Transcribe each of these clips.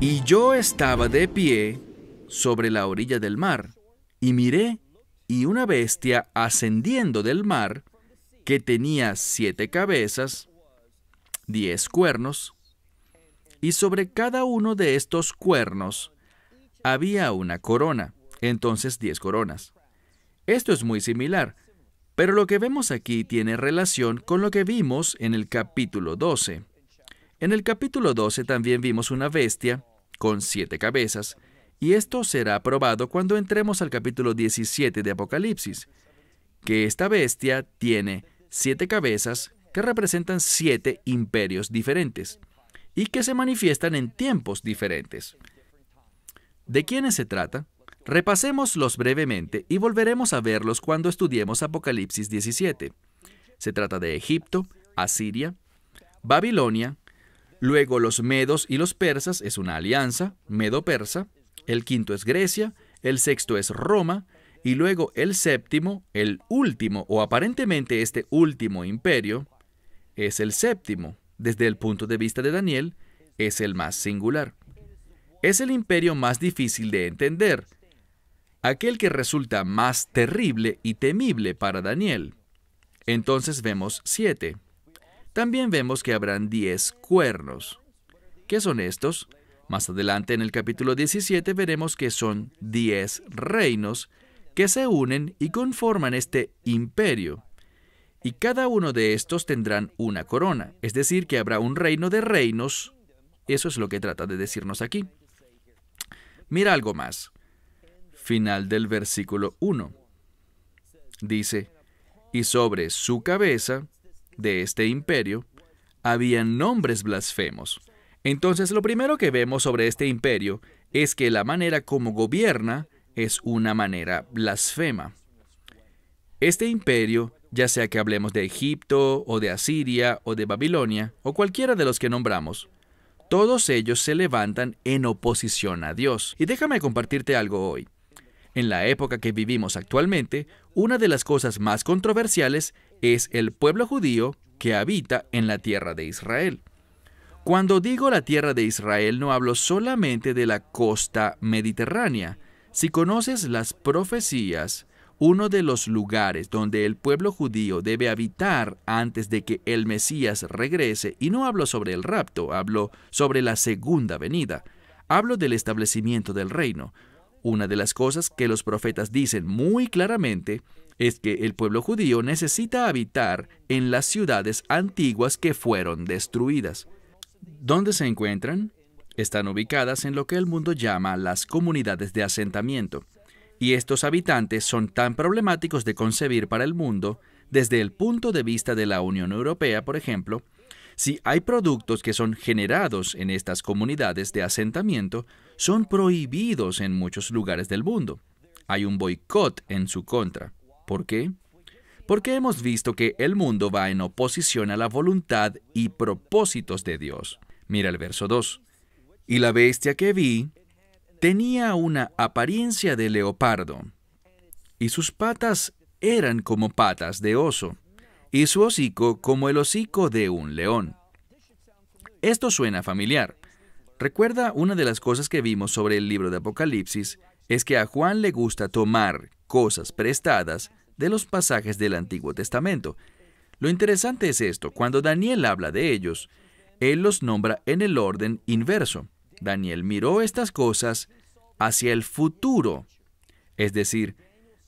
Y yo estaba de pie sobre la orilla del mar, y miré, y una bestia ascendiendo del mar, que tenía siete cabezas, diez cuernos, y sobre cada uno de estos cuernos había una corona, entonces diez coronas. Esto es muy similar, pero lo que vemos aquí tiene relación con lo que vimos en el capítulo 12. En el capítulo 12 también vimos una bestia con siete cabezas, y esto será probado cuando entremos al capítulo 17 de Apocalipsis, que esta bestia tiene siete cabezas que representan siete imperios diferentes y que se manifiestan en tiempos diferentes. ¿De quiénes se trata? Repasémoslos brevemente y volveremos a verlos cuando estudiemos Apocalipsis 17. Se trata de Egipto, Asiria, Babilonia, Luego los medos y los persas es una alianza, medo-persa. El quinto es Grecia, el sexto es Roma, y luego el séptimo, el último, o aparentemente este último imperio, es el séptimo, desde el punto de vista de Daniel, es el más singular. Es el imperio más difícil de entender, aquel que resulta más terrible y temible para Daniel. Entonces vemos siete. También vemos que habrán diez cuernos. ¿Qué son estos? Más adelante en el capítulo 17 veremos que son diez reinos que se unen y conforman este imperio. Y cada uno de estos tendrán una corona, es decir, que habrá un reino de reinos. Eso es lo que trata de decirnos aquí. Mira algo más. Final del versículo 1. Dice, y sobre su cabeza de este imperio, habían nombres blasfemos. Entonces lo primero que vemos sobre este imperio es que la manera como gobierna es una manera blasfema. Este imperio, ya sea que hablemos de Egipto o de Asiria o de Babilonia o cualquiera de los que nombramos, todos ellos se levantan en oposición a Dios. Y déjame compartirte algo hoy. En la época que vivimos actualmente, una de las cosas más controversiales es el pueblo judío que habita en la tierra de Israel. Cuando digo la tierra de Israel no hablo solamente de la costa mediterránea. Si conoces las profecías, uno de los lugares donde el pueblo judío debe habitar antes de que el Mesías regrese, y no hablo sobre el rapto, hablo sobre la segunda venida, hablo del establecimiento del reino. Una de las cosas que los profetas dicen muy claramente es que el pueblo judío necesita habitar en las ciudades antiguas que fueron destruidas. ¿Dónde se encuentran? Están ubicadas en lo que el mundo llama las comunidades de asentamiento, y estos habitantes son tan problemáticos de concebir para el mundo, desde el punto de vista de la Unión Europea, por ejemplo, si hay productos que son generados en estas comunidades de asentamiento, son prohibidos en muchos lugares del mundo. Hay un boicot en su contra. ¿Por qué? Porque hemos visto que el mundo va en oposición a la voluntad y propósitos de Dios. Mira el verso 2. Y la bestia que vi tenía una apariencia de leopardo, y sus patas eran como patas de oso y su hocico como el hocico de un león. Esto suena familiar. Recuerda una de las cosas que vimos sobre el libro de Apocalipsis es que a Juan le gusta tomar cosas prestadas de los pasajes del Antiguo Testamento. Lo interesante es esto, cuando Daniel habla de ellos, él los nombra en el orden inverso. Daniel miró estas cosas hacia el futuro. Es decir,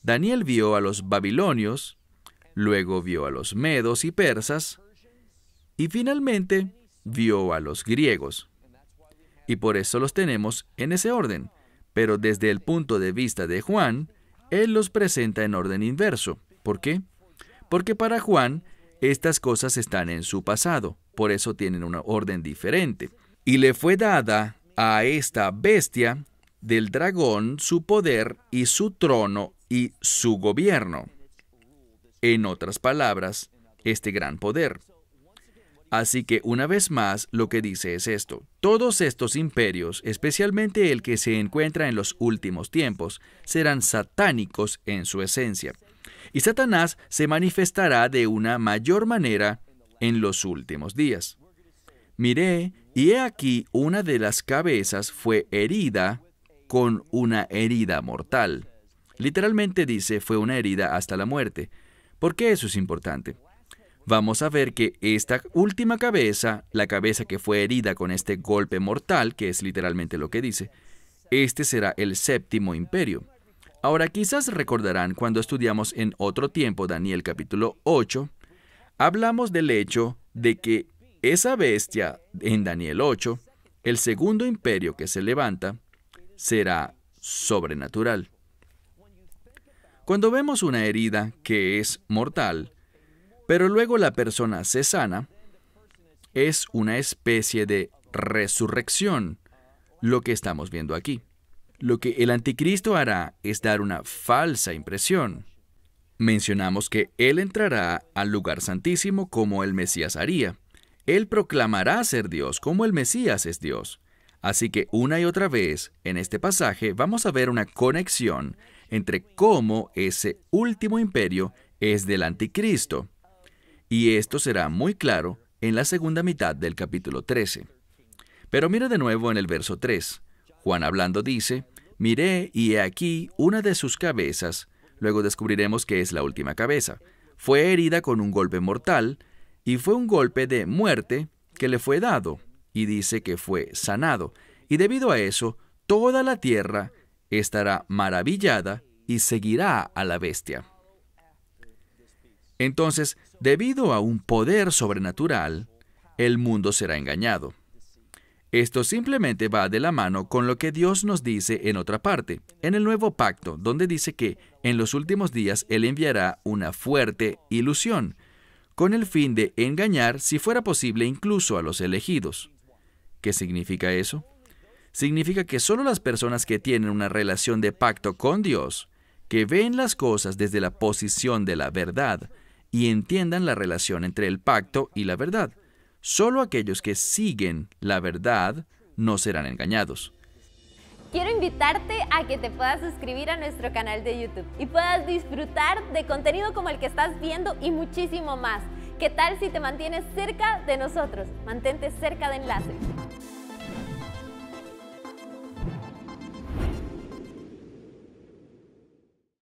Daniel vio a los babilonios, luego vio a los medos y persas, y finalmente vio a los griegos. Y por eso los tenemos en ese orden, pero desde el punto de vista de Juan, él los presenta en orden inverso. ¿Por qué? Porque para Juan, estas cosas están en su pasado, por eso tienen una orden diferente. Y le fue dada a esta bestia del dragón su poder y su trono y su gobierno. En otras palabras, este gran poder. Así que una vez más lo que dice es esto. Todos estos imperios, especialmente el que se encuentra en los últimos tiempos, serán satánicos en su esencia. Y Satanás se manifestará de una mayor manera en los últimos días. Miré, y he aquí una de las cabezas fue herida con una herida mortal. Literalmente dice fue una herida hasta la muerte. ¿Por qué eso es importante? Vamos a ver que esta última cabeza, la cabeza que fue herida con este golpe mortal, que es literalmente lo que dice, este será el séptimo imperio. Ahora quizás recordarán cuando estudiamos en otro tiempo Daniel capítulo 8, hablamos del hecho de que esa bestia en Daniel 8, el segundo imperio que se levanta, será sobrenatural. Cuando vemos una herida que es mortal, pero luego la persona se sana, es una especie de resurrección, lo que estamos viendo aquí. Lo que el anticristo hará es dar una falsa impresión. Mencionamos que Él entrará al lugar santísimo como el Mesías haría. Él proclamará ser Dios como el Mesías es Dios. Así que una y otra vez, en este pasaje, vamos a ver una conexión entre cómo ese último imperio es del anticristo. Y esto será muy claro en la segunda mitad del capítulo 13. Pero mira de nuevo en el verso 3. Juan hablando dice, miré y he aquí una de sus cabezas, luego descubriremos que es la última cabeza, fue herida con un golpe mortal, y fue un golpe de muerte que le fue dado, y dice que fue sanado, y debido a eso, toda la tierra estará maravillada y seguirá a la bestia. Entonces, debido a un poder sobrenatural, el mundo será engañado. Esto simplemente va de la mano con lo que Dios nos dice en otra parte, en el nuevo pacto, donde dice que en los últimos días Él enviará una fuerte ilusión, con el fin de engañar, si fuera posible, incluso a los elegidos. ¿Qué significa eso? significa que solo las personas que tienen una relación de pacto con Dios, que ven las cosas desde la posición de la verdad y entiendan la relación entre el pacto y la verdad, solo aquellos que siguen la verdad no serán engañados. Quiero invitarte a que te puedas suscribir a nuestro canal de YouTube y puedas disfrutar de contenido como el que estás viendo y muchísimo más. ¿Qué tal si te mantienes cerca de nosotros? Mantente cerca de Enlace.